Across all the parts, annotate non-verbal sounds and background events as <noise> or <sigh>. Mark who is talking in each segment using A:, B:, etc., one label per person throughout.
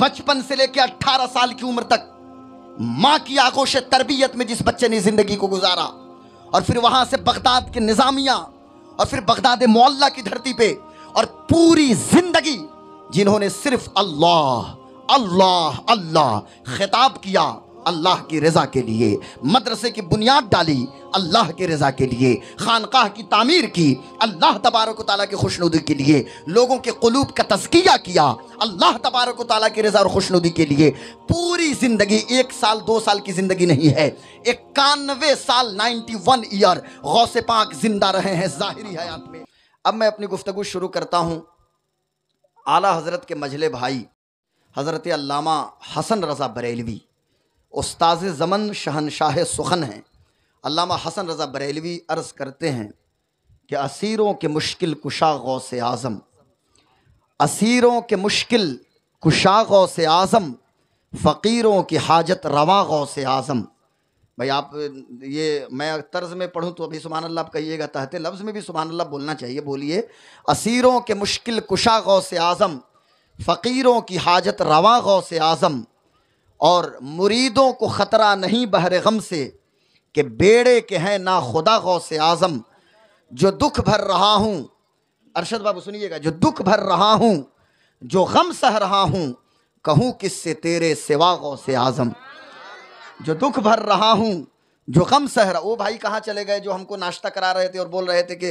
A: बचपन से लेकर अट्ठारह साल की उम्र तक माँ की आगोश तरबियत में जिस बच्चे ने ज़िंदगी को गुजारा और फिर वहां से बगदाद के निज़ामिया और फिर बगदाद मोल्ला की धरती पे और पूरी ज़िंदगी जिन्होंने सिर्फ अल्लाह अल्लाह अल्लाह खिताब किया अल्लाह की रज़ा के लिए मदरसे की बुनियाद डाली अल्लाह के रज़ा के लिए खानकाह की तामीर की अल्लाह तबारक ताली की खुशनुदी के लिए लोगों के कलूब का तस्किया किया अल्लाह तबारक ताली की रज़ा और खुशनुदी के लिए पूरी ज़िंदगी एक साल दो साल की ज़िंदगी नहीं है इक्यानवे साल नाइन्टी वन ईयर गौस पाक ज़िंदा रहे हैं जाहिर हयात में अब मैं अपनी गुफ्तु शुरू करता हूँ आला हज़रत के मझले भाई हज़रत अल्लामा हसन रज़ा बरेलवी उस्ताज ज़मन शहनशाह सुखन हैं अल्लामा हसन रज़ा बरेलवी अर्ज़ करते हैं कि असीरों के मुश्किल कुशा गौ से आज़म असीरों के मुश्किल कुशा गौ से आज़म फ़कीरों की हाजत रवा गौ से आज़म भाई आप ये मैं तर्ज में पढ़ूँ तो अभी सुबहान अल्लाह आप कहिएगा तहत लफ्ज़ में भी सुबहान अल्लाह बोलना चाहिए बोलिए असीरों के मुश्किल कुशा गौ से आज़म फ़कीरों की हाजत रवा गौ से आज़म और मुरीदों को ख़तरा नहीं बहर गम से कि बेड़े के हैं ना खुदा गौ से आज़म जो दुख भर रहा हूँ अरशद बाबू सुनिएगा जो दुख भर रहा हूँ जो गम सह रहा हूँ कहूँ किस से तेरे सिवा गौ से आज़म जो दुख भर रहा हूँ जो गम सह रहा वो भाई कहाँ चले गए जो हमको नाश्ता करा रहे थे और बोल रहे थे कि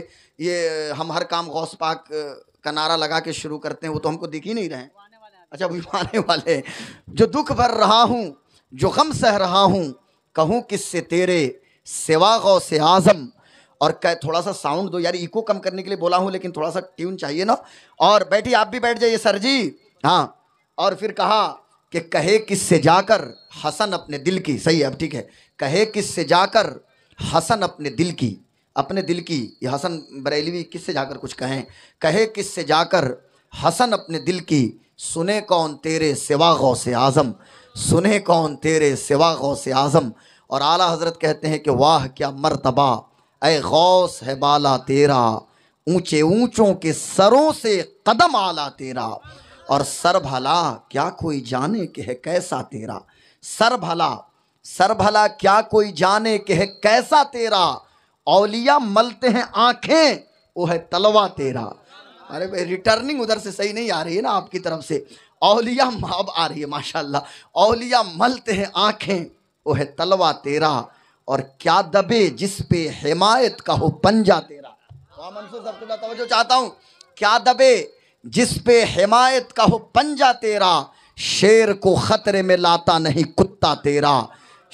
A: ये हम हर काम गौस पाक का नारा लगा के शुरू करते हैं वो तो हमको दिख ही नहीं रहे अच्छा बुझवाने वाले जो दुख भर रहा हूँ जो गम सह रहा हूँ कहूँ किससे तेरे सेवा गौ से आज़म और कह थोड़ा सा साउंड दो यार इको कम करने के लिए बोला हूँ लेकिन थोड़ा सा ट्यून चाहिए ना और बैठी आप भी बैठ जाइए सर जी हाँ और फिर कहा कि कहे किस से जाकर हसन अपने दिल की सही है अब ठीक है कहे किस से जाकर हसन अपने दिल की अपने दिल की ये हसन बरेलवी किस से जाकर कुछ कहें कहे किस से जाकर हसन अपने दिल की सुने कौन तेरे सिवा गौ से आज़म सुने कौन तेरे सिवा गौ से आज़म और आला हज़रत कहते हैं कि वाह क्या मरतबा ए गौस है बाला तेरा ऊंचे ऊंचों के सरों से कदम आला तेरा और सर भला क्या कोई जाने के है कैसा तेरा सर भला सर भला क्या कोई जाने के है कैसा तेरा औलिया मलते हैं आंखें वो है तलवा तेरा अरे भाई रिटर्निंग उधर से सही नहीं आ रही है ना आपकी तरफ से औलिया माब आ रही है माशाल्लाह औलिया मलते हैं आँखें वो है तलवा तेरा और क्या दबे जिस पे हिमायत का हो पंजा तेरा तो मंसूर सबसे मैं चाहता हूँ क्या दबे जिस पे हिमायत का हो पंजा तेरा शेर को ख़तरे में लाता नहीं कुत्ता तेरा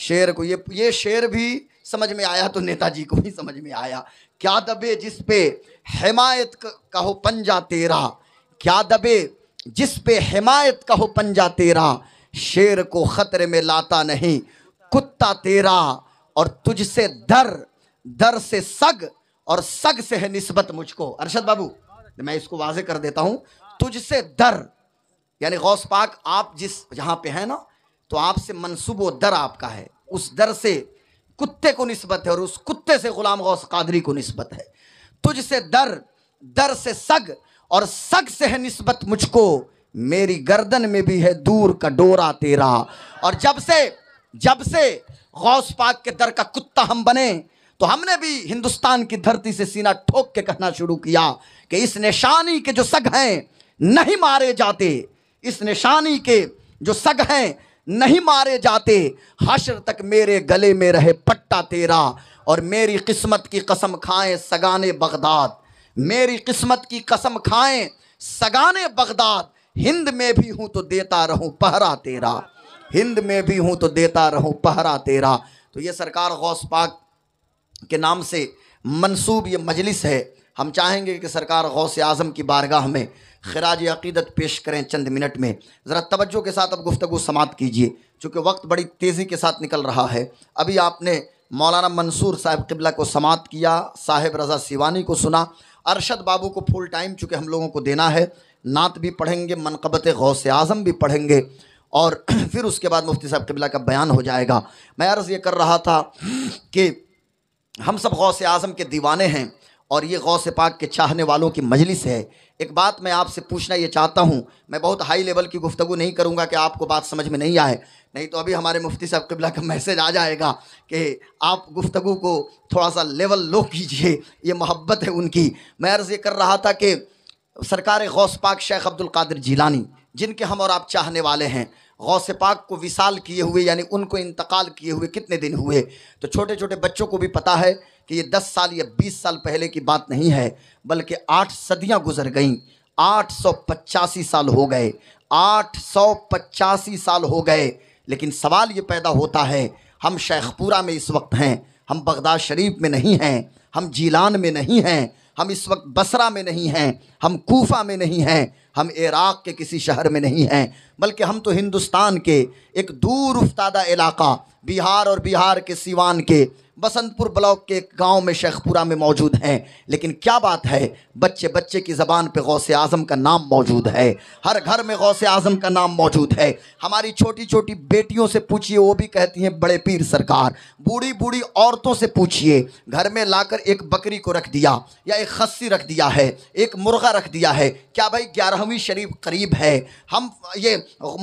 A: शेर को ये ये शेर भी समझ में आया तो नेताजी को ही समझ में आया क्या दबे जिस पे हिमायत कहो पंजा तेरा क्या दबे जिस पे हिमायत कहो पंजा तेरा शेर को ख़तरे में लाता नहीं कुत्ता तेरा और तुझसे दर दर से सग और सग से है नस्बत मुझको अरशद बाबू मैं इसको वाजे कर देता हूं तुझसे दर यानी गौस पाक आप जिस जहां पे हैं ना तो आपसे मनसूबो दर आपका है उस दर से कुत्ते को नस्बत है और उस कुत्ते से गुलाम गौस कादरी को नस्बत है तुझ से दर दर से सग और सग से है नस्बत मुझको मेरी गर्दन में भी है दूर का डोरा तेरा और जब से जब से गौस पाक के दर का कुत्ता हम बने तो हमने भी हिंदुस्तान की धरती से सीना ठोक के कहना शुरू किया कि इस निशानी के जो सग हैं नहीं मारे जाते इस निशानी के जो सग हैं नहीं मारे जाते हशर तक मेरे गले में रहे पट्टा तेरा और मेरी किस्मत की कसम खाएं सगाने बगदाद मेरी किस्मत की कसम खाएं सगाने बगदाद हिंद में भी हूँ तो देता रहूँ पहरा तेरा हिंद में भी हूँ तो देता रहूँ पहरा तेरा तो ये सरकार गौस पाक के नाम से मनसूब ये मजलिस है हम चाहेंगे कि सरकार गौस आज़म की बारगाह में खराज अकीदत पेश करें चंद मिनट में ज़रा तवज्जो के साथ अब गुफ्तु समाप्त कीजिए चूँकि वक्त बड़ी तेज़ी के साथ निकल रहा है अभी आपने मौलाना मंसूर साहब किबला को समाप्त किया साहेब रज़ा सिवानी को सुना अरशद बाबू को फुल टाइम चूँकि हम लोगों को देना है नात भी पढ़ेंगे मनकबत गौस आज़म भी पढ़ेंगे और <clears throat> फिर उसके बाद मुफ्ती साहब किबला का बयान हो जाएगा मैं अर्ज़ ये कर रहा था कि हम सब गौस आज़म के दीवाने हैं और ये गौ से पाक के चाहने वालों की मजलिस है एक बात मैं आपसे पूछना ये चाहता हूँ मैं बहुत हाई लेवल की गुफ्तु नहीं करूँगा कि आपको बात समझ में नहीं आए नहीं तो अभी हमारे मुफ्ती साहब कबला का मैसेज आ जाएगा कि आप गुफ्तु को थोड़ा सा लेवल लो कीजिए ये मोहब्बत है उनकी मैं अर्ज़ ये कर रहा था कि सरकार गौस पाक शेख अब्दुल्कदर जीलानी जिनके हम और आप चाहने वाले हैं गौसे पाक को विशाल किए हुए यानी उनको इंतकाल किए हुए कितने दिन हुए तो छोटे छोटे बच्चों को भी पता है कि ये दस साल या बीस साल पहले की बात नहीं है बल्कि आठ सदियाँ गुजर गईं आठ सौ पचासी साल हो गए आठ सौ पचासी साल हो गए लेकिन सवाल ये पैदा होता है हम शेखपुरा में इस वक्त हैं हम बगदाद शरीफ में नहीं हैं हम जीलान में नहीं हैं हम इस वक्त बसरा में नहीं हैं हम कोफा में नहीं हैं हम इराक़ के किसी शहर में नहीं हैं बल्कि हम तो हिंदुस्तान के एक दूर उफ्तादा इलाका बिहार और बिहार के सिवान के बसंतपुर ब्लॉक के एक गाँव में शेखपुरा में मौजूद हैं लेकिन क्या बात है बच्चे बच्चे की ज़बान पे गौस आज़म का नाम मौजूद है हर घर में गौस आज़म का नाम मौजूद है हमारी छोटी छोटी बेटियों से पूछिए वो भी कहती हैं बड़े पीर सरकार बूढ़ी बूढ़ी औरतों से पूछिए घर में लाकर एक बकरी को रख दिया या एक खस्सी रख दिया है एक मुर्गा रख दिया है क्या भाई ग्यारह नबी शरीफ करीब है हम ये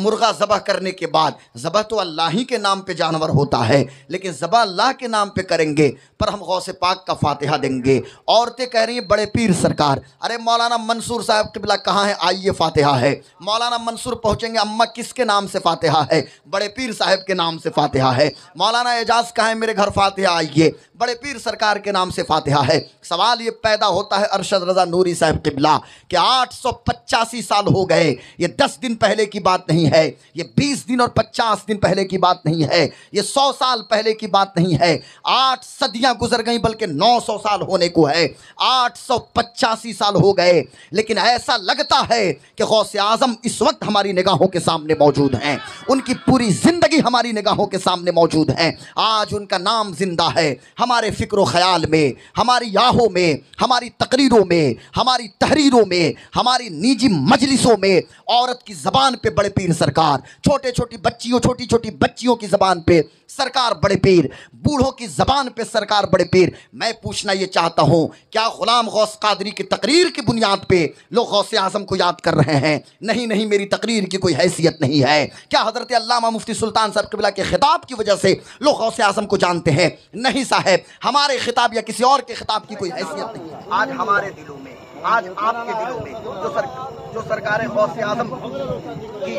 A: मुर्गा ज़बह करने के बाद ज़बह तो अल्लाह ही के नाम पे जानवर होता है लेकिन ज़बह अल्लाह के नाम पे करेंगे पर हम गौस पाक का फातिहा देंगे औरतें कह रही हैं बड़े पीर सरकार अरे मौलाना मंसूर साहब किबला कहाँ है आइए फातिहा है मौलाना मंसूर पहुँचेंगे अम्मा किसके नाम से फातिहा है बड़े पीर साहब के नाम से फातिहा है मौलाना एजाज कहाँ है मेरे घर फातिहा आइए बड़े पीर सरकार के नाम से फातिहा है सवाल ये पैदा होता है अरशद रज़ा नूरी साहब किबला कि आठ सौ पचास पचासी साल हो गए ये दस दिन पहले की बात नहीं है ये बीस दिन और पचास दिन पहले की बात नहीं है ये सौ साल पहले की बात नहीं है आठ सदियां गुजर गई बल्कि नौ सौ साल होने को है आठ सौ पचासी साल हो गए लेकिन ऐसा लगता है कि गौसे आजम इस वक्त हमारी निगाहों के सामने मौजूद हैं उनकी पूरी ज़िंदगी हमारी निगाहों के सामने मौजूद हैं आज उनका नाम ज़िंदा है हमारे फ़िक्र ख्याल में हमारी याहों में हमारी तकरीरों में हमारी तहरीरों में हमारी निजी मजलिसों में औरत की ज़बान पे बड़े पीर सरकार छोटे छोटी बच्चियों छोटी छोटी बच्चियों की ज़बान पे सरकार बड़े पीर बूढ़ों की ज़बान पे सरकार बड़े पीर मैं पूछना ये चाहता हूँ क्या ग़ुलाम गौस कादरी की तकरीर की बुनियाद पे लोग गौस आज़म को याद कर रहे हैं नहीं नहीं मेरी तकरीर की कोई हैसियत नहीं है क्या हज़रत अल्लामा मुफ्ती सुल्तान साहब कबिला के ख़िताब की वजह से लोग गौस आज़म को जानते हैं नहीं साहब हमारे खिताब या किसी और के खिताब की कोई हैसियत नहीं आज हमारे दिलों में आज आपके दिलों में जो सर जो सरकार गौसे आजम की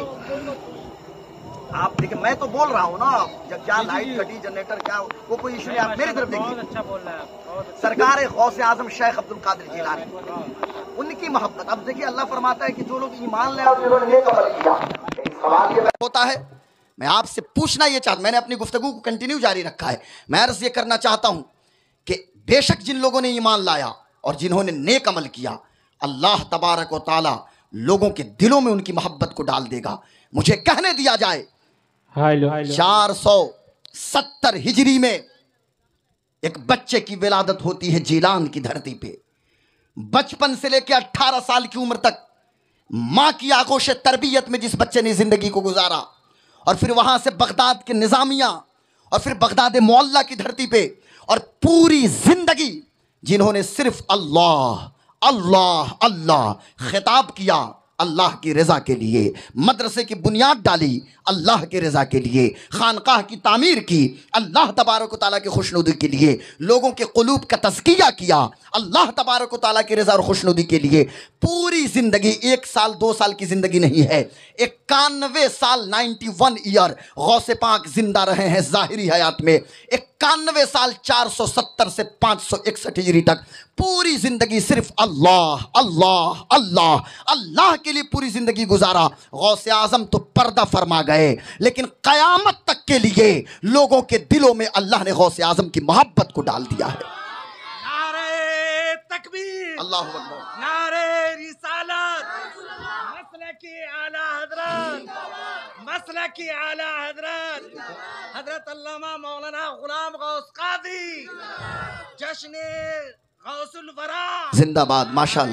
A: आप देखिए मैं तो बोल रहा हूँ ना जब क्या लाइट कटी जनरेटर क्या वो कोई इशू नहीं आप अच्छा, मेरी तरफ देखिए अच्छा है अच्छा। सरकार गौसे आजम शेख अब्दुल कादिर जिलानी उनकी मोहब्बत अब देखिए अल्लाह फरमाता है कि जो लोग ईमान ले होता है मैं आपसे पूछना यह चाहता मैंने अपनी गुफ्तगु को कंटिन्यू जारी रखा है मैं अर्ज ये करना चाहता हूं कि बेशक जिन लोगों ने ईमान लाया और जिन्होंने नेक अमल किया अल्लाह तबारक व ताली लोगों के दिलों में उनकी मोहब्बत को डाल देगा मुझे कहने दिया जाए चार सौ सत्तर हिजरी में एक बच्चे की विलादत होती है जीलान की धरती पे बचपन से लेकर अट्ठारह साल की उम्र तक माँ की आगोश तरबियत में जिस बच्चे ने ज़िंदगी को गुजारा और फिर वहां से बगदाद के निज़ामिया और फिर बगदाद मोल्ला की धरती पे और पूरी ज़िंदगी जिन्होंने सिर्फ अल्लाह अल्लाह अल्लाह खिताब किया अल्लाह की रज़ा के लिए मदरसे की बुनियाद डाली अल्लाह के रज़ा के लिए खानकाह की तामीर की अल्लाह तबारक ताली की खुशनुदी के लिए लोगों के कलूब का तस्किया किया अल्लाह तबारक ताली की रज़ा और खुशनुदी के लिए पूरी ज़िंदगी एक साल दो साल की ज़िंदगी नहीं है इक्यानवे साल नाइन्टी वन ईयर से पाक ज़िंदा रहे हैं ज़ाहरी हयात में इक्यानवे साल चार सौ सत्तर से पाँच सौ इकसठ तक पूरी ज़िंदगी सिर्फ अल्लाह अल्लाह अल्लाह अल्लाह के लिए पूरी ज़िंदगी गुजारा गौसे आज़म तो पर्दा फरमा गए लेकिन क़यामत तक के लिए लोगों के दिलों में अल्लाह ने गौसे आज़म की मोहब्बत को डाल दिया है तकबीर अल्लाह नारे की आला हजरत की आला हजरत हजरत मौलाना गुलाम गौस कादी जश्न जिंदाबाद माशा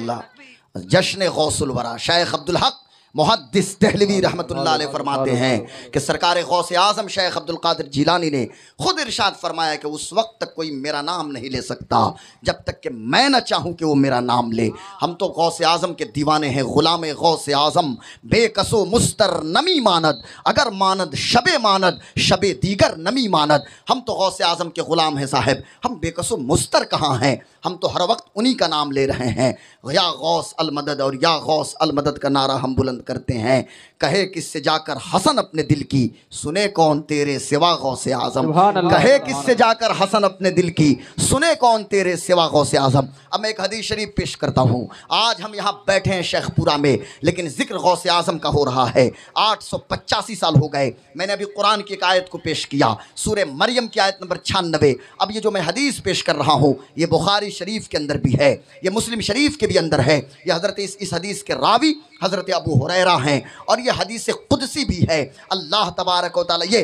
A: जश्न गौसल वरा शेख अब्दुल हक मुहदस दहलवी रहमत फरमाते हैं कि सरकार गौस आज़म शेख अब्दुल कादिर जिलानी ने ख़ुद इरशाद फरमाया कि उस वक्त तक कोई मेरा नाम नहीं ले सकता जब तक कि मैं ना चाहूँ कि वो मेरा नाम ले हम तो गौस आज़म के दीवाने हैं ग़ुलाम गौस आज़म बेकसो मुस्तर नमी मानद अगर मानद शब मानद शब दीगर नमी मानद हम तो गौस आज़म के ग़ुलाम हैं साहब हम बेकसो मुस्तर कहाँ हैं हम तो हर वक्त उन्हीं का नाम ले रहे हैं या गौस अलमदद और या गौस अलमदद का नारा हम बुलंद करते हैं कहे किससे जाकर हसन अपने दिल की सुने कौन तेरे सिवा गौस आजम कहे किससे जाकर हसन अपने दिल की सुने कौन तेरे सिवा गौस आजम अब मैं एक हदीस शरीफ पेश करता हूँ आज हम यहाँ बैठे हैं शेखपुरा में लेकिन ज़िक्र गौस आजम का हो रहा है आठ सौ पचासी साल हो गए मैंने अभी कुरान की एक आयत को पेश किया सूर्य मरियम की आयत नंबर छियानबे अब ये जो मैं हदीस पेश कर रहा हूँ ये बुखारी बुखारी शरीफ के अंदर भी है यह मुस्लिम शरीफ के भी अंदर है यह हज़रत इस, इस हदीस के रावी हज़रत अबू हुरैरा हैं और यह हदीस क़ुदसी भी है अल्लाह तबारक वाली ये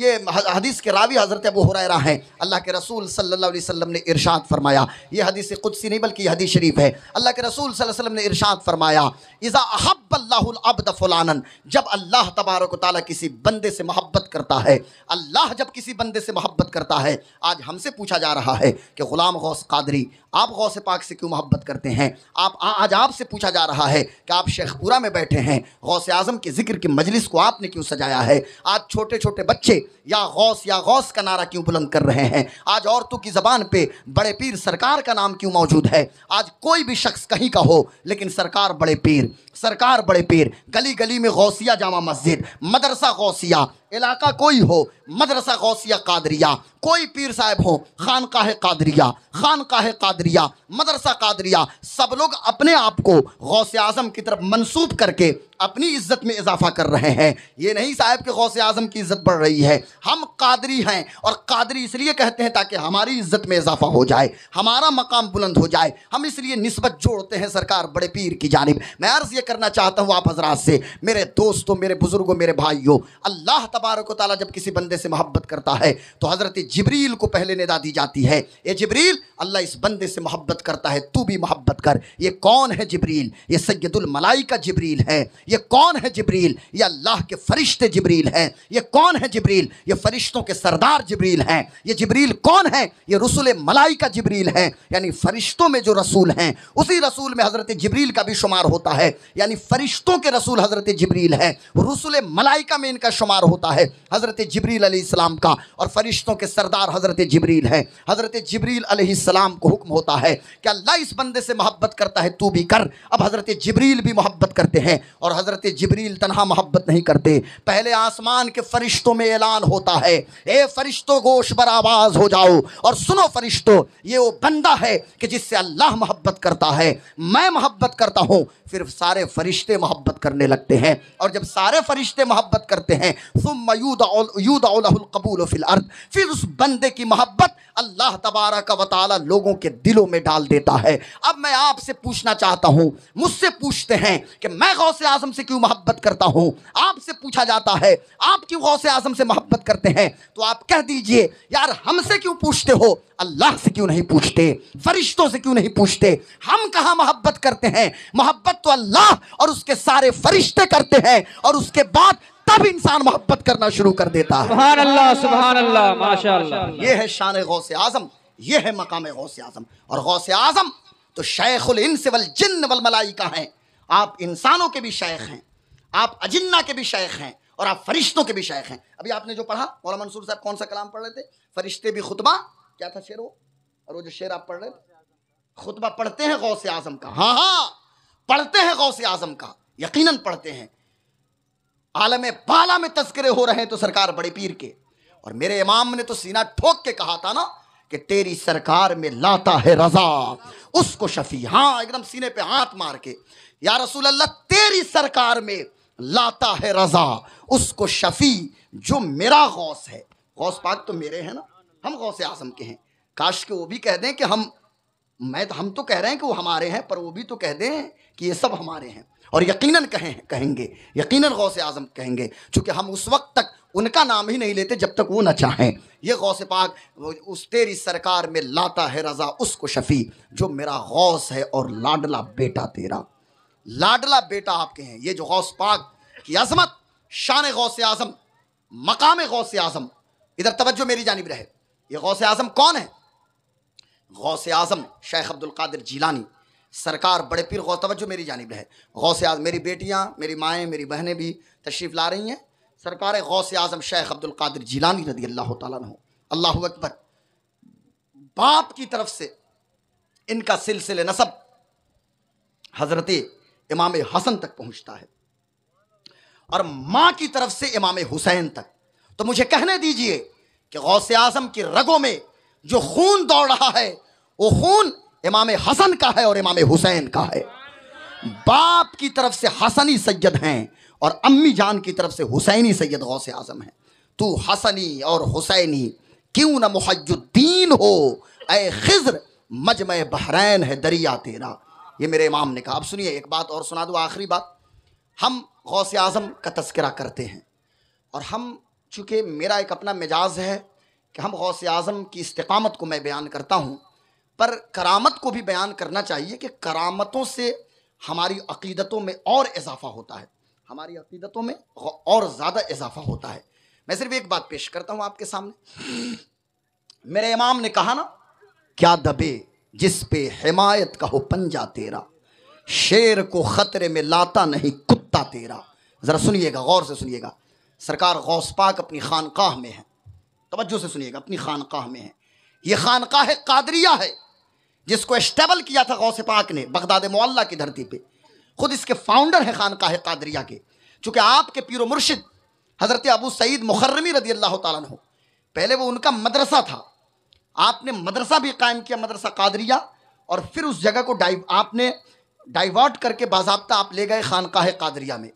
A: ये हदीस के रावी हज़रत अबू हुरैरा हैं अल्लाह के रसूल सल्लल्लाहु अलैहि वसल्लम ने इरशाद फरमाया यह हदीस क़ुदसी नहीं बल्कि यह हदीस शरीफ है अल्लाह के रसूल सल्लल्लाहु अलैहि वसल्लम ने इरशाद फरमाया इज़ा अहब फ़लानन जब अल्लाह तबारक ताली किसी बंदे से मोहब्बत करता है अल्लाह जब किसी बंदे से मोहब्बत करता है आज हमसे पूछा जा रहा है कि ग़ुलाम गौस कादरी आप गौ से पाक से क्यों मोहब्बत करते हैं आप आज आपसे पूछा जा रहा है कि आप शेखपुरा में बैठे हैं गौ से आज़म के जिक्र की मजलिस को आपने क्यों सजाया है आज छोटे छोटे बच्चे या गौस या गौस का नारा क्यों बुलंद कर रहे हैं आज औरतों की ज़बान पर बड़े पीर सरकार का नाम क्यों मौजूद है आज कोई भी शख्स कहीं का हो लेकिन सरकार बड़े पीर सरकार बड़े पीर गली गली में गौसिया जामा मस्जिद मदरसा गौसिया इलाका कोई हो मदरसा गौसिया कादरिया कोई पीर साहब हो खानकाह कादरिया खान काहे कादरिया मदरसा कादरिया सब लोग अपने आप को गौसे आजम की तरफ मंसूब करके अपनी इज्जत में इजाफा कर रहे हैं ये नहीं साहब के गौसे आजम की इज्जत बढ़ रही है हम कादरी हैं और कादरी इसलिए कहते हैं ताकि हमारी इज्जत में इजाफा हो जाए हमारा मकाम बुलंद हो जाए हम इसलिए नस्बत जोड़ते हैं सरकार बड़े पीर की जानब मैं अर्ज़ ये करना चाहता हूँ आप हजरात से मेरे दोस्तों मेरे बुज़ुर्गों मेरे भाइयों अल्लाह तबारक ताली जब किसी बंदे से मोहब्बत करता है तो हज़रत जबरील को पहले निदा दी जाती है ये जबरील अल्लाह इस बंदे से मोहब्बत करता है तू भी मोहब्बत कर ये कौन है जबरील ये सैदुलमलाई का जबरील है ये कौन है जबरील ये अल्लाह के फरिश्ते जबरील हैं ये कौन है जबरील ये फरिश्तों के सरदार जबरील हैं ये जबरील कौन है ये रसूल मलाई का जबरील है यानी फरिश्तों में जो रसूल हैं उसी रसूल में हज़रत जबरील का भी शुमार होता है यानी फरिश्तों के रसूल हज़रत जबरील है रसूल मलाइका में इनका शुमार होता है हज़रत जबरील सलाम का और फरिश्तों के सरदार हज़रत जबरील है हज़रत जबरील सलाम को हुक्म होता है कि अल्लाह इस बंदे से मोहब्बत करता है तू भी कर अब हज़रत जबरील भी मोहब्बत करते हैं और हज़रत जबरील तनहा मोहब्बत नहीं करते पहले आसमान के फरिश्तों में ऐलान होता है ए फरिश्तों गोश पर आवाज़ हो जाओ और सुनो फरिश्तों ये वो बंदा है कि जिससे अल्लाह मोहब्बत करता है मैं मोहब्बत करता हूँ फिर सारे फरिश्ते मोहब्बत करने लगते हैं और जब सारे फरिश्ते मोहब्बत करते हैं सुमयूदाउलकबूल फिल अर्द फिर उस बंदे की मोहब्बत अल्लाह तबारा का वाली लोगों के दिलों में डाल देता है अब मैं आपसे पूछना चाहता हूँ मुझसे पूछते हैं कि मैं गौसे आजम आजम से क्यों मोहब्बत करता हूं आपसे पूछा जाता है आप क्यों गौस आजम से मोहब्बत करते हैं तो आप कह दीजिए यार हमसे क्यों पूछते हो अल्लाह से क्यों नहीं पूछते फरिश्तों से क्यों नहीं पूछते हम कहा मोहब्बत करते हैं मोहब्बत तो अल्लाह और उसके सारे फरिश्ते करते हैं और उसके बाद तब इंसान मोहब्बत करना शुरू कर देता है सुभान अल्लाह सुभान अल्लाह माशा ये है शान गौस आजम ये है मकाम गौस आजम और गौस आजम तो शेखुल इंस वल जिन्न वल मलाइका हैं आप इंसानों के भी शेख हैं आप अजिन्ना के भी शेख हैं और आप फरिश्तों के भी शेख हैं अभी आपने जो पढ़ा मौला मंसूर साहब कौन सा कलाम पढ़ रहे थे फरिश्ते भी खुतबा क्या था शेर वो और वो जो शेर आप पढ़ रहे थे खुतबा पढ़ते हैं गौ से आजम का हाँ हाँ पढ़ते हैं गौ से आजम का यकीन पढ़ते हैं आलम बाला में तस्करे हो रहे हैं तो सरकार बड़े पीर के और मेरे इमाम ने तो सीना ठोक के कहा था ना कि तेरी सरकार में लाता है रजा उसको शफी हाँ एकदम सीने पे हाथ मार के या रसूल अल्लाह तेरी सरकार में लाता है रजा उसको शफी जो मेरा गौस है गौस पाक तो मेरे हैं ना हम गौस आजम के हैं काश के वो भी कह दें कि हम मैं तो हम तो कह रहे हैं कि वो हमारे हैं पर वो भी तो कह दें कि ये सब हमारे हैं और यकीनन कहें कहेंगे यकीनन गौस आजम कहेंगे चूंकि हम उस वक्त तक उनका नाम ही नहीं लेते जब तक वो न चाहें ये गौस पाक उस तेरी सरकार में लाता है रज़ा उसको शफ़ी जो मेरा गौस है और लाडला बेटा तेरा लाडला बेटा आपके हैं ये जो गौस पाक की अजमत शान गौस आज़म मकाम गौस आज़म इधर तवज्जो मेरी जानब रहे ये गौस आज़म कौन है गौस आज़म शेख अब्दुल कादिर जीलानी सरकार बड़े पीर गौ तवज्जो मेरी जानब रहे गौस आज़म मेरी बेटियाँ मेरी माएँ मेरी बहनें भी तशरीफ़ ला रही हैं सरकार गौस आज़म शेख अब्दुल कादिर जिलानी रदी अल्लाह तु अल्लाह अकबर बाप की तरफ से इनका सिलसिले नसब हज़रत इमाम हसन तक पहुंचता है और माँ की तरफ से इमाम हुसैन तक तो मुझे कहने दीजिए कि गौस आज़म की रगों में जो खून दौड़ रहा है वो खून इमाम हसन का है और इमाम हुसैन का है बाप की तरफ से हसनी सैयद हैं और अम्मी जान की तरफ से हुसैनी सैयद से आजम है तू हसनी और हुसैनी क्यों न मुहजुद्दीन हो ए खिज्र मजम बहरैन है दरिया तेरा ये मेरे इमाम ने कहा अब सुनिए एक बात और सुना दो आखिरी बात हम गौस आज़म का तस्करा करते हैं और हम चूँकि मेरा एक अपना मिजाज है कि हम गौस आज़म की इस्तकामत को मैं बयान करता हूँ पर करामत को भी बयान करना चाहिए कि करामतों से हमारी अकीदतों में और इजाफा होता है हमारी अकीदतों में और ज़्यादा इजाफा होता है मैं सिर्फ एक बात पेश करता हूँ आपके सामने मेरे इमाम ने कहा ना क्या दबे जिस पे हिमायत का हो पंजा तेरा शेर को ख़तरे में लाता नहीं कुत्ता तेरा ज़रा सुनिएगा गौर से सुनिएगा सरकार गौस पाक अपनी खानकाह में है तवज्जो से सुनिएगा अपनी खानकाह में है ये खानकाह कादरिया है जिसको स्टेबल किया था गौस पाक ने बगदाद मोल्ला की धरती पर खुद इसके फाउंडर है खानकाह कादरिया के चूंकि आपके पीर मुर्शिद हज़रत अबू सईद मुखर्रमी रदी अल्लाह तु पहले वो उनका मदरसा था आपने मदरसा भी कायम किया मदरसा कादरिया और फिर उस जगह को डाइव आपने डाइवर्ट करके बाबा आप ले गए खानकाह कादरिया में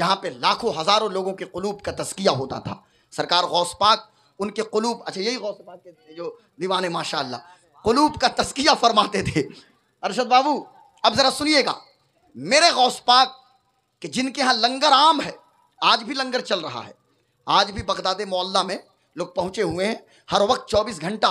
A: जहाँ पे लाखों हज़ारों लोगों के कलूब का तस्किया होता था सरकार गौस पाक उनके कलूब अच्छा यही गौस पाक के जो दीवान माशा कलूब का तस्किया फरमाते थे अरशद बाबू अब ज़रा सुनिएगा मेरे गौस पाक के जिनके यहाँ लंगर आम है आज भी लंगर चल रहा है आज भी बगदाद मोल्ला में लोग पहुँचे हुए हैं हर वक्त चौबीस घंटा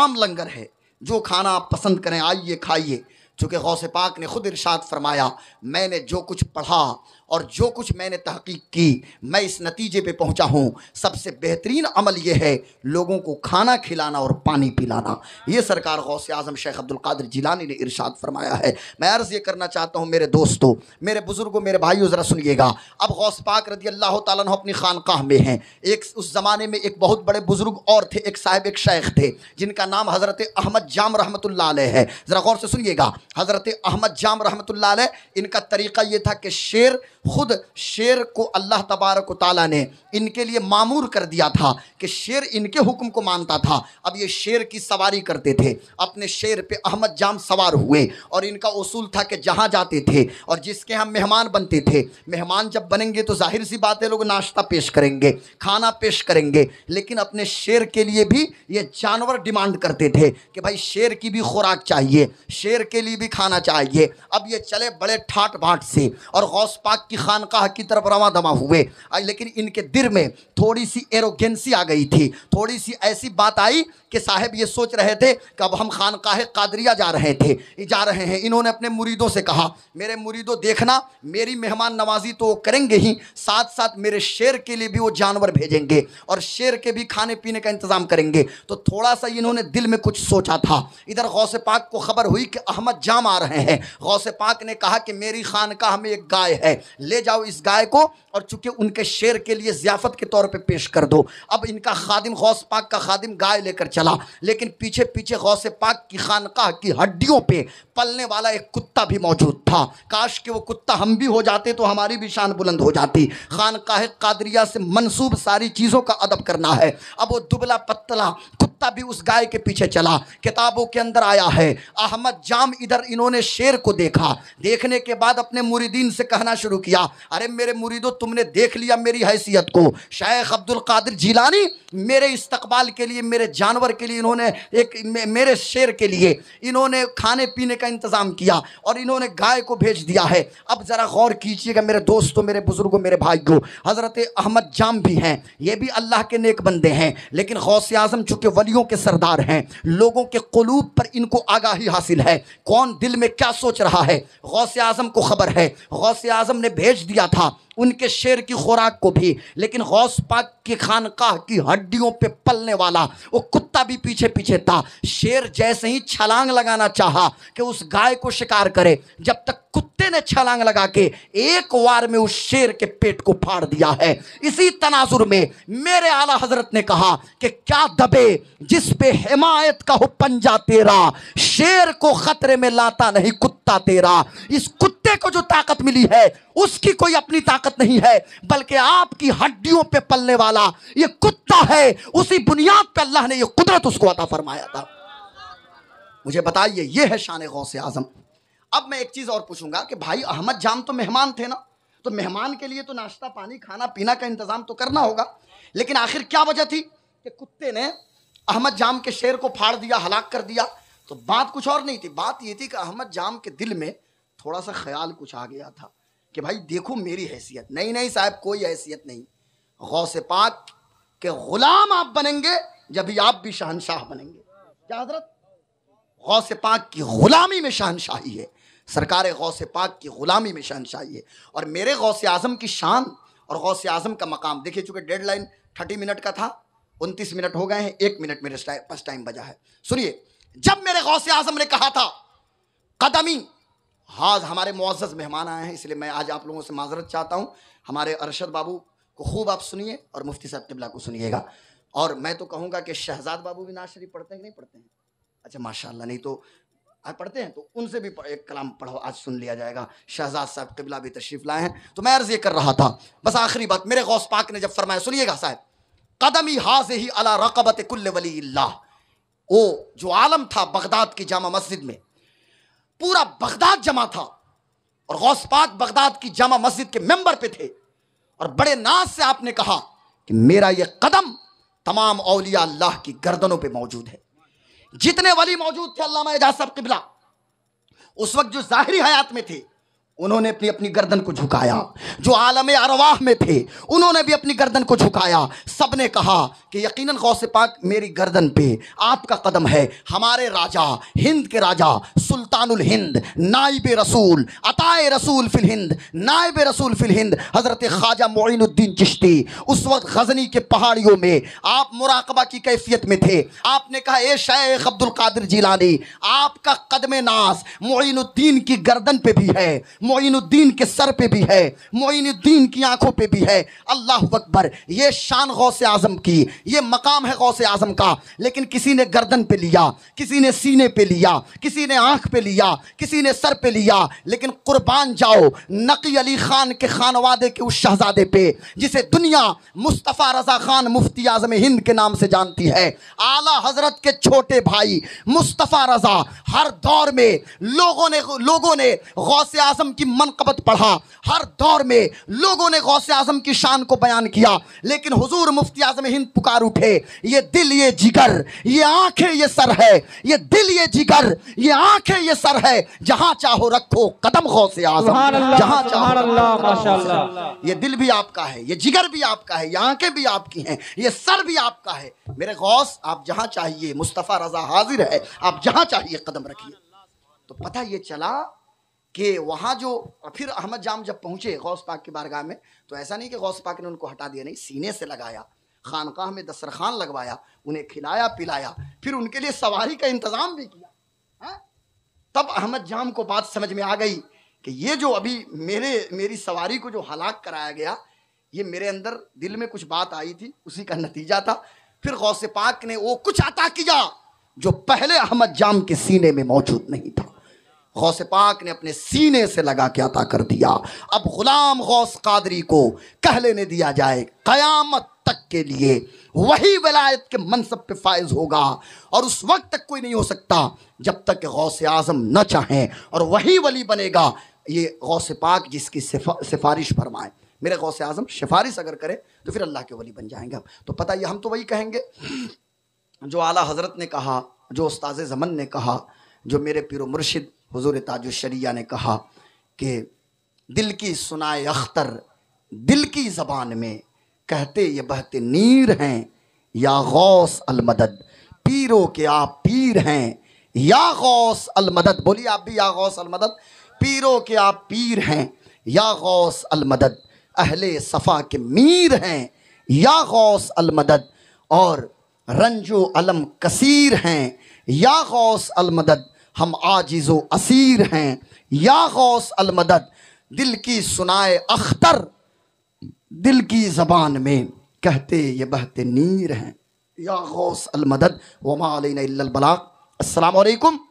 A: आम लंगर है जो खाना आप पसंद करें आइए खाइए चूँकि गौस पाक ने खुद इरशाद फरमाया मैंने जो कुछ पढ़ा और जो कुछ मैंने तहकीक की मैं इस नतीजे पे पहुंचा हूं सबसे बेहतरीन अमल ये है लोगों को खाना खिलाना और पानी पिलाना ये सरकार से आज़म शेख अब्दुल कादिर जिलानी ने इरशाद फरमाया है मैं अर्ज़ ये करना चाहता हूं मेरे दोस्तों मेरे बुज़ुर्गों मेरे भाइयों ज़रा सुनिएगा अब गौस पाक रदी अल्लाह तुम अपनी खानकाह में हैं एक उस ज़माने में एक बहुत बड़े बुज़ुर्ग और थे एक साहिब एक शेख थे जिनका नाम हज़रत अहमद जाम रहमत है ज़रा गौर से सुनिएगा हज़रत अहमद जाम रहमत इनका तरीक़ा ये था कि शेर ख़ुद शेर को अल्लाह तबारक ताली ने इनके लिए मामूर कर दिया था कि शेर इनके हुक्म को मानता था अब ये शेर की सवारी करते थे अपने शेर पे अहमद जाम सवार हुए और इनका उसूल था कि जहाँ जाते थे और जिसके हम मेहमान बनते थे मेहमान जब बनेंगे तो जाहिर सी बात है लोग नाश्ता पेश करेंगे खाना पेश करेंगे लेकिन अपने शेर के लिए भी ये जानवर डिमांड करते थे कि भाई शेर की भी खुराक चाहिए शेर के लिए भी खाना चाहिए अब ये चले बड़े ठाट बाट से और गौस पाक की खानकाह की तरफ रवा दवा हुए लेकिन इनके दिल में थोड़ी सी एरोगेंसी आ गई थी थोड़ी सी ऐसी बात आई कि साहब ये सोच रहे थे कि अब हम खानकाह कादरिया जा रहे थे जा रहे हैं इन्होंने अपने मुरीदों से कहा मेरे मुरीदों देखना मेरी मेहमान नवाजी तो वो करेंगे ही साथ साथ मेरे शेर के लिए भी वो जानवर भेजेंगे और शेर के भी खाने पीने का इंतज़ाम करेंगे तो थोड़ा सा इन्होंने दिल में कुछ सोचा था इधर गौस पाक को खबर हुई कि अहमद जाम आ रहे हैं गौस पाक ने कहा कि मेरी खानकाह में एक गाय है ले जाओ इस गाय को और चूंकि उनके शेर के लिए ज़ियाफ़त के तौर पे पेश कर दो अब इनका खादिम गौस पाक का खादिम गाय लेकर चला लेकिन पीछे पीछे गौस पाक की खानका की हड्डियों पे पलने वाला एक कुत्ता भी मौजूद था काश कि वो कुत्ता हम भी हो जाते तो हमारी भी शान बुलंद हो जाती खानका कादरिया से मनसूब सारी चीज़ों का अदब करना है अब वो दुबला पतला कुत्ता भी उस गाय के पीछे चला किताबों के अंदर आया है अहमद जाम इधर इन्होंने शेर को देखा देखने के बाद अपने मुरीदीन से कहना शुरू किया अरे मेरे मुरीदो तुमने देख लिया मेरी हैसियत को शेख अब्दुल कादिर जीलानी मेरे इस्तकबाल के लिए मेरे जानवर के लिए इन्होंने एक मेरे शेर के लिए इन्होंने खाने पीने का इंतज़ाम किया और इन्होंने गाय को भेज दिया है अब ज़रा गौर कीजिएगा मेरे दोस्तों मेरे बुज़ुर्गों मेरे भाइयों हज़रत अहमद जाम भी हैं ये भी अल्लाह के नेक बंदे हैं लेकिन गौसे आज़म चूंकि वली हस्तियों के सरदार हैं लोगों के कलूब पर इनको आगाही हासिल है कौन दिल में क्या सोच रहा है गौस आज़म को ख़बर है गौस आज़म ने भेज दिया था उनके शेर की खुराक को भी लेकिन गौस पाक की खानकाह की हड्डियों पे पलने वाला वो कुत्ता भी पीछे पीछे था शेर जैसे ही छलांग लगाना चाहा कि उस गाय को शिकार करे जब तक कुत्ते ने छलांग लगा के एक वार में उस शेर के पेट को फाड़ दिया है इसी तनाजुर में मेरे आला हजरत ने कहा कि क्या दबे जिस पे हिमायत का हो पंजा तेरा शेर को खतरे में लाता नहीं कुत्ता तेरा इस कुत्ते को जो ताकत मिली है उसकी कोई अपनी ताकत नहीं है बल्कि आपकी हड्डियों पे पलने वाला ये कुत्ता है उसी बुनियाद पे अल्लाह ने ये कुदरत उसको अता फरमाया था मुझे बताइए ये है शान गौ से आजम अब मैं एक चीज़ और पूछूंगा कि भाई अहमद जाम तो मेहमान थे ना तो मेहमान के लिए तो नाश्ता पानी खाना पीना का इंतज़ाम तो करना होगा लेकिन आखिर क्या वजह थी कि कुत्ते ने अहमद जाम के शेर को फाड़ दिया हलाक कर दिया तो बात कुछ और नहीं थी बात ये थी कि अहमद जाम के दिल में थोड़ा सा ख्याल कुछ आ गया था कि भाई देखो मेरी हैसियत नहीं नहीं साहब कोई हैसियत नहीं से पाक के ग़ुलाम आप बनेंगे जब ही आप भी शहनशाह बनेंगे क्या हजरत गौ से पाक की ग़ुलामी में शहनशाही है सरकार गौस पाक की ग़ुलामी में शहनशाही है और मेरे गौस आज़म की शान और गौस आज़म का मकाम देखिए चूँकि डेड लाइन थर्टी मिनट का था उनतीस मिनट हो गए हैं एक मिनट मेरे फर्स्ट टाइम बजा है सुनिए जब मेरे गौस आज़म ने कहा था कदमी हाज हमारे मुआज़ मेहमान आए हैं इसलिए मैं आज आप लोगों से माजरत चाहता हूँ हमारे अरशद बाबू को खूब आप सुनिए और मुफ्ती साहब तबला को सुनिएगा और मैं तो कहूँगा कि शहजाद बाबू भी नाज शरीफ पढ़ते हैं कि नहीं पढ़ते हैं अच्छा माशाल्लाह नहीं तो पढ़ते हैं तो उनसे भी एक कलाम पढ़ो आज सुन लिया जाएगा शहजाद साहब कबिला भी तशरीफ़ लाए हैं तो मैं अर्ज़ ये कर रहा था बस आखिरी बात मेरे गौस पाक ने जब फरमाया सुनिएगा साहब कदमी हाज ही अला रकबत कुल्ले वली वो जो आलम था बगदाद की जामा मस्जिद में पूरा बगदाद जमा था और गौस पाक बगदाद की जामा मस्जिद के मेंबर पे थे और बड़े नाज से आपने कहा कि मेरा ये कदम तमाम अलिया अल्लाह की गर्दनों पे मौजूद है जितने वली मौजूद थे अल्लामा एजाज साहब किबला उस वक्त जो जाहिर हयात में थे उन्होंने अपनी अपनी गर्दन को झुकाया जो आलम अरवाह में थे उन्होंने भी अपनी गर्दन को झुकाया सब ने कहा कि यकीनन गौस पाक मेरी गर्दन पे आपका कदम है हमारे राजा हिंद के राजा सुल्तानुल हिंद नाइब रसूल अताए रसूल फिल हिंद नाइब रसूल फिल हिंद हज़रत ख्वाजा मोइनुद्दीन चिश्ती उस वक्त गजनी के पहाड़ियों में आप मुराकबा की कैफियत में थे आपने कहा ए शेख अब्दुल कादिर जिलानी आपका कदम नास मोइनुद्दीन की गर्दन पर भी है मोइनुद्दीन के सर पर भी है मोइनुद्दीन की आंखों पर भी है अल्लाह अकबर ये शान गौ से आज़म की ये मकाम है गौ से आजम का लेकिन किसी ने गर्दन पे लिया किसी ने सीने पे लिया किसी ने आँख पे लिया किसी ने सर पे लिया लेकिन कुर्बान जाओ नकी अली खान के खान वादे के उस शहजादे पे जिसे दुनिया मुस्तफ़ा रजा खान मुफ्ती आजम हिंद के नाम से जानती है आला हजरत के छोटे भाई मुस्तफ़ा रजा हर दौर में लोगों ने लोगों ने गौ से आजम की मनकबत पढ़ा हर दौर में लोगों ने गौ से आजम की शान को बयान किया लेकिन हुजूर मुफ्ती आजम हिंद पुकार पुकार उठे ये दिल ये जिगर ये आंखें ये सर है ये दिल ये जिगर ये आंखें ये सर है जहां चाहो रखो कदम खो से आजम जहां चाहो ये दिल भी आपका है ये जिगर भी आपका है ये आंखें भी आपकी हैं ये सर भी आपका है मेरे गौस आप जहां चाहिए मुस्तफ़ा रजा हाजिर है आप जहां चाहिए कदम रखिए तो पता ये चला कि वहाँ जो फिर अहमद जाम जब पहुँचे गौस पाक की बारगाह में तो ऐसा नहीं कि गौस पाक ने उनको हटा दिया नहीं सीने से लगाया खानकाह में दस्तरखान लगवाया उन्हें खिलाया पिलाया फिर उनके लिए सवारी का इंतज़ाम भी किया हा? तब अहमद जाम को बात समझ में आ गई कि ये जो अभी मेरे मेरी सवारी को जो हलाक कराया गया ये मेरे अंदर दिल में कुछ बात आई थी उसी का नतीजा था फिर गौस पाक ने वो कुछ अता किया जो पहले अहमद जाम के सीने में मौजूद नहीं था गौस पाक ने अपने सीने से लगा के अता कर दिया अब गुलाम गौस कादरी को कहले ने दिया जाए कयामत तक के लिए वही वलायत के मनसब पे फायज होगा और उस वक्त तक कोई नहीं हो सकता जब तक गौस आज़म न चाहें और वही वली बनेगा ये गौस पाक जिसकी सिफा, सिफारिश फरमाए मेरे गौस आज़म सिफारिश अगर करें तो फिर अल्लाह के वली बन जाएंगे तो पता ये हम तो वही कहेंगे जो आला हज़रत ने कहा जो उस्ताज ज़मन ने कहा जो मेरे पिर मुर्शिद हजूर शरिया ने कहा कि दिल की सुनाए अख्तर दिल की ज़बान में कहते ये बहते नीर हैं या गौस अलमदद पीरों के आप पीर हैं या गौस अलमदद बोलिए आप भी या गौस अलमदद पीरों के आप पीर हैं या गौस अलमदद अहले सफ़ा के मीर हैं या गौस अलमदद और रंजो अलम कसीर हैं या गौस अलमदद हम आजिज़ो असीर हैं या गौस अलमदद दिल की सुनाए अख्तर दिल की जबान में कहते ये बहते नीर हैं या गौस अलमदद वमा अलबलाक असलकम